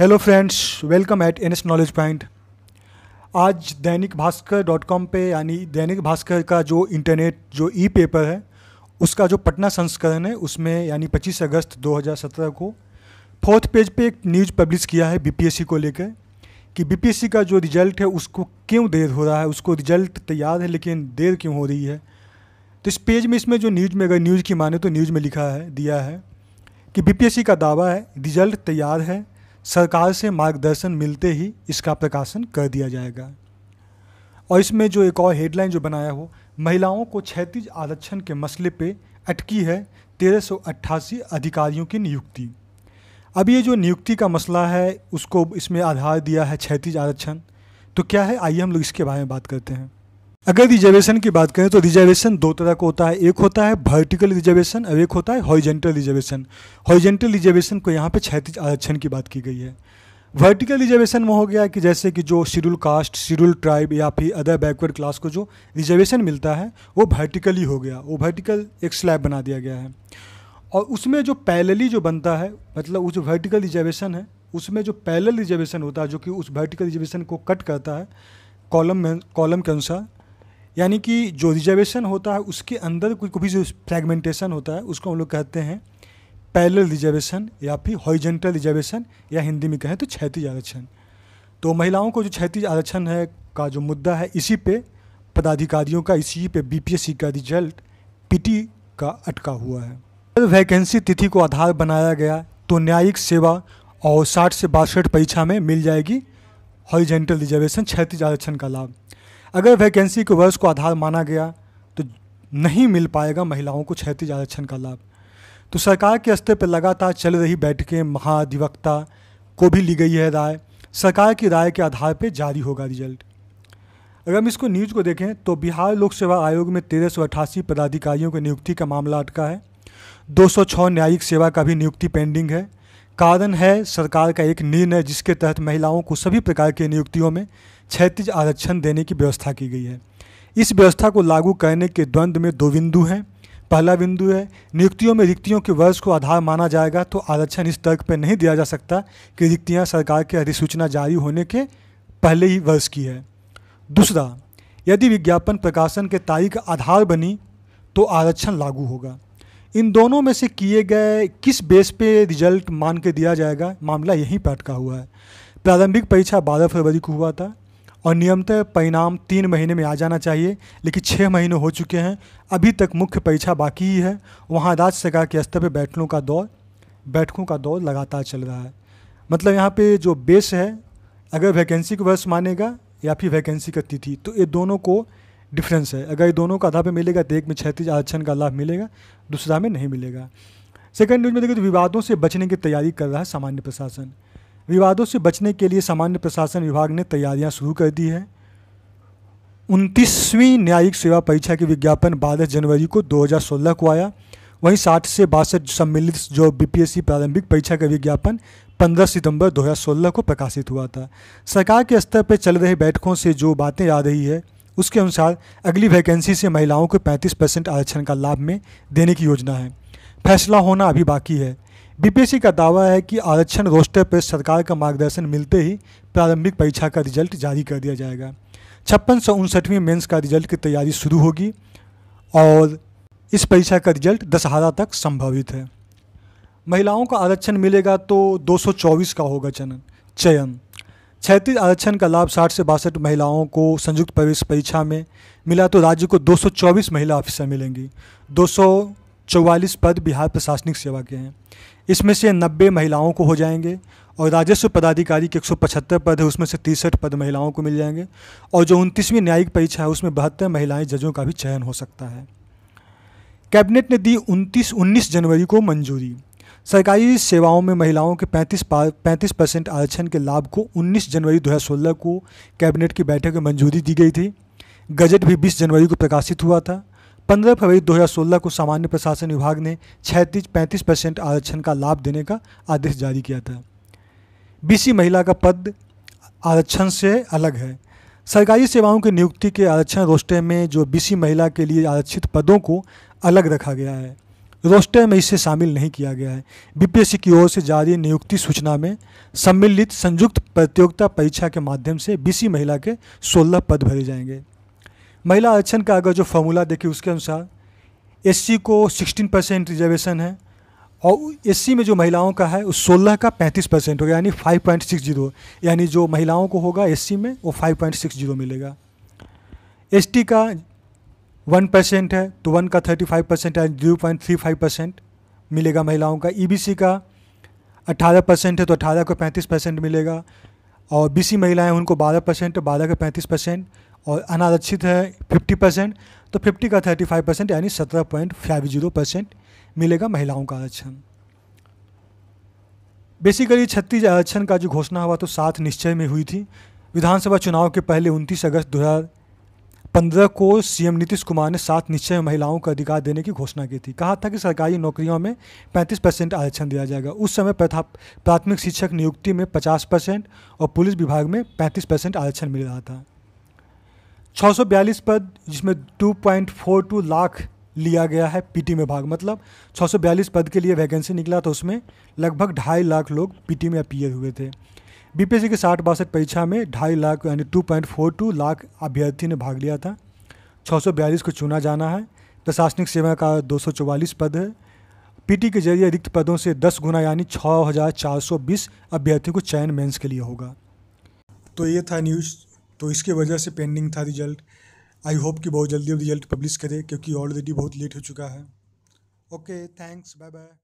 hello friends welcome at N S knowledge point आज Dainik Bhaskar dot com पर यानी दैनिक भास्कर का जो इंटरनेट जो ई पेपर है उसका जो पटना संस्करण है उसमें यानी 25 अगस्त 2017 को फोर्थ पेज पे एक न्यूज़ पब्लिश किया है बीपीएससी को लेकर कि बीपीएससी का जो रिजल्ट है उसको क्यों देर हो रहा है उसको रिजल्ट तैयार है लेकिन देर क्यों हो रही है तो इस पेज में इसमें जो न्यूज़ में अगर न्यूज़ की माने तो न्यूज़ में लिखा है दिया है कि बीपीएससी का दावा है रिजल्ट तैयार है सरकार से मार्गदर्शन मिलते ही इसका प्रकाशन कर दिया जाएगा और इसमें जो एक और हेडलाइन जो बनाया हो महिलाओं को क्षैतिज आरक्षण के मसले पे अटकी है तेरह अधिकारियों की नियुक्ति अब ये जो नियुक्ति का मसला है उसको इसमें आधार दिया है क्षैतिज आरक्षण तो क्या है आइए हम लोग इसके बारे में बात करते हैं अगर रिजर्वेशन की बात करें तो रिजर्वेशन दो तरह का होता है एक होता है वर्टिकल रिजर्वेशन और एक होता है हॉइजेंटल रिजर्वेशन हॉइजेंटल रिजर्वेशन को यहाँ पे क्षैतिज आरक्षण की बात की गई है वर्टिकल रिजर्वेशन में हो गया कि जैसे कि जो शेड्यूल कास्ट शेड्यूल ट्राइब या फिर अदर बैकवर्ड क्लास को जो रिजर्वेशन मिलता है वो वर्टिकली हो गया वो वर्टिकल एक स्लैब बना दिया गया है और उसमें जो पैलली जो बनता है मतलब वो जो वर्टिकल रिजर्वेशन है उसमें जो पैलल रिजर्वेशन होता है जो कि उस वर्टिकल रिजर्वेशन को कट करता है कॉलम में कॉलम के अनुसार यानी कि जो रिजर्वेशन होता है उसके अंदर कोई कभी जो फ्रेगमेंटेशन होता है उसको हम लोग कहते हैं पैरेलल रिजर्वेशन या फिर हॉरिजेंटल रिजर्वेशन या हिंदी में कहें तो क्षैतिज आरक्षण तो महिलाओं को जो क्षैतिज आरक्षण है का जो मुद्दा है इसी पे पदाधिकारियों का इसी पे बीपीएससी का रिजल्ट पीटी का अटका हुआ है अगर वैकेंसी तिथि को आधार बनाया गया तो न्यायिक सेवा और साठ से बासठ परीक्षा में मिल जाएगी हॉरिजेंटल रिजर्वेशन क्षैतिज आरक्षण का लाभ अगर वैकेंसी के वर्ष को आधार माना गया तो नहीं मिल पाएगा महिलाओं को क्षेत्रीय आरक्षण का लाभ तो सरकार के स्तर पर लगातार चल रही बैठकें महाधिवक्ता को भी ली गई है राय सरकार की राय के आधार पर जारी होगा रिजल्ट अगर हम इसको न्यूज़ को देखें तो बिहार लोक सेवा आयोग में तेरह सौ अट्ठासी पदाधिकारियों की नियुक्ति का मामला अटका है 206 न्यायिक सेवा का भी नियुक्ति पेंडिंग है कारण है सरकार का एक निर्णय जिसके तहत महिलाओं को सभी प्रकार की नियुक्तियों में क्षैतिज आरक्षण देने की व्यवस्था की गई है इस व्यवस्था को लागू करने के द्वंद्व में दो बिंदु हैं पहला बिंदु है नियुक्तियों में रिक्तियों के वर्ष को आधार माना जाएगा तो आरक्षण इस तर्क पर नहीं दिया जा सकता कि रिक्तियाँ सरकार की अधिसूचना जारी होने के पहले ही वर्ष की है दूसरा यदि विज्ञापन प्रकाशन के तारीख आधार बनी तो आरक्षण लागू होगा इन दोनों में से किए गए किस बेस पे रिजल्ट मान के दिया जाएगा मामला यहीं पर अटका हुआ है प्रारंभिक परीक्षा बारह फरवरी को हुआ था और नियमतः परिणाम तीन महीने में आ जाना चाहिए लेकिन छः महीने हो चुके हैं अभी तक मुख्य परीक्षा बाकी ही है वहाँ राज्य सरकार के स्तर पर बैठकों का दौर बैठकों का दौर लगातार चल रहा है मतलब यहाँ पे जो बेस है अगर वैकेंसी को वर्ष मानेगा या फिर वैकेंसी का तिथि तो ये दोनों को डिफरेंस है अगर ये दोनों का आधा पर मिलेगा तो एक में क्षतिज आरक्षण का लाभ मिलेगा दूसरा में नहीं मिलेगा सेकेंड न्यूज में देखिए तो विवादों से बचने की तैयारी कर रहा है सामान्य प्रशासन विवादों से बचने के लिए सामान्य प्रशासन विभाग ने तैयारियां शुरू कर दी है उनतीसवीं न्यायिक सेवा परीक्षा के विज्ञापन बारह जनवरी को 2016 को आया वहीं 60 से बासठ सम्मिलित जो बीपीएससी प्रारंभिक परीक्षा का विज्ञापन 15 सितंबर 2016 को प्रकाशित हुआ था सरकार के स्तर पर चल रहे बैठकों से जो बातें आ रही है उसके अनुसार अगली वैकेंसी से महिलाओं को 35 परसेंट आरक्षण का लाभ में देने की योजना है फैसला होना अभी बाकी है बीपीएससी का दावा है कि आरक्षण रोस्टर पर सरकार का मार्गदर्शन मिलते ही प्रारंभिक परीक्षा का रिजल्ट जारी कर दिया जाएगा छप्पन सौ उनसठवीं मेन्स का रिजल्ट की तैयारी शुरू होगी और इस परीक्षा का रिजल्ट दशहरा तक संभावित है महिलाओं का आरक्षण मिलेगा तो 224 का होगा चयन चयन क्षैतिज आरक्षण का लाभ साठ से बासठ महिलाओं को संयुक्त प्रवेश परीक्षा में मिला तो राज्य को 224 महिला ऑफिसर मिलेंगी दो पद बिहार प्रशासनिक सेवा के हैं इसमें से नब्बे महिलाओं को हो जाएंगे और राजस्व पदाधिकारी के 175 पद है उसमें से तिरसठ पद महिलाओं को मिल जाएंगे और जो उनतीसवीं न्यायिक परीक्षा है उसमें बहत्तर महिलाएं जजों का भी चयन हो सकता है कैबिनेट ने दी उनतीस उन्नीस जनवरी को मंजूरी सरकारी सेवाओं में महिलाओं के 35 पैंतीस परसेंट आरक्षण के लाभ को 19 जनवरी 2016 को कैबिनेट की बैठक में मंजूरी दी गई थी गजट भी 20 जनवरी को प्रकाशित हुआ था 15 फरवरी 2016 को सामान्य प्रशासन विभाग ने छैतीस पैंतीस परसेंट आरक्षण का लाभ देने का आदेश जारी किया था बीसी महिला का पद आरक्षण से अलग है सरकारी सेवाओं की नियुक्ति के आरक्षण रोस्टे में जो बीसी महिला के लिए आरक्षित पदों को अलग रखा गया है रोस्टर में इसे शामिल नहीं किया गया है बीपीएससी की ओर से जारी नियुक्ति सूचना में सम्मिलित संयुक्त प्रतियोगिता परीक्षा के माध्यम से बीसी महिला के 16 पद भरे जाएंगे महिला आरक्षण का अगर जो फॉर्मूला देखिए उसके अनुसार एस को 16 परसेंट रिजर्वेशन है और एस में जो महिलाओं का है उस 16 का 35 परसेंट होगा यानी 5.60 यानी जो महिलाओं को होगा एस में वो 5.60 मिलेगा एस का वन परसेंट है तो वन का थर्टी फाइव परसेंट है zero point three five percent मिलेगा महिलाओं का ई e का अट्ठारह परसेंट है तो अट्ठारह का पैंतीस परसेंट मिलेगा और बी सी महिलाएं उनको बारह परसेंट बारह का पैंतीस परसेंट और अनारक्षित है फिफ्टी परसेंट तो फिफ्टी का थर्टी फाइव परसेंट यानी सत्रह पॉइंट फाइव जीरो परसेंट मिलेगा महिलाओं का आरक्षण बेसिकली छत्तीस आरक्षण का जो घोषणा हुआ तो सात निश्चय में हुई थी विधानसभा चुनाव के पहले उनतीस अगस्त दो हज़ार पंद्रह को सीएम नीतीश कुमार ने सात निश्चय महिलाओं को अधिकार देने की घोषणा की थी कहा था कि सरकारी नौकरियों में पैंतीस परसेंट आरक्षण दिया जाएगा उस समय प्राथमिक शिक्षक नियुक्ति में पचास परसेंट और पुलिस विभाग में पैंतीस परसेंट आरक्षण मिल रहा था छः सौ बयालीस पद जिसमें two point four two lakh लिया गया है पीटी में भाग मतलब बयालीस पद के लिए वैकेंसी निकला था तो उसमें लगभग ढाई लाख लोग पीटी में अपीयर हुए थे बीपीएससी की साठ बासठ परीक्षा में ढाई लाख यानी two point four two lakh अभ्यर्थी ने भाग लिया था छः सौ बयालीस को चुना जाना है प्रशासनिक सेवा का दो सौ चौवालीस पद है पीटी के जरिए रिक्त पदों से दस गुना यानी छः हज़ार चार सौ बीस अभ्यर्थियों को चयन मेंस के लिए होगा तो ये था न्यूज़ तो इसके वजह से पेंडिंग था रिजल्ट आई होप कि बहुत जल्दी रिजल्ट पब्लिश करे क्योंकि ऑलरेडी बहुत लेट हो चुका है ओके थैंक्स बाय बाय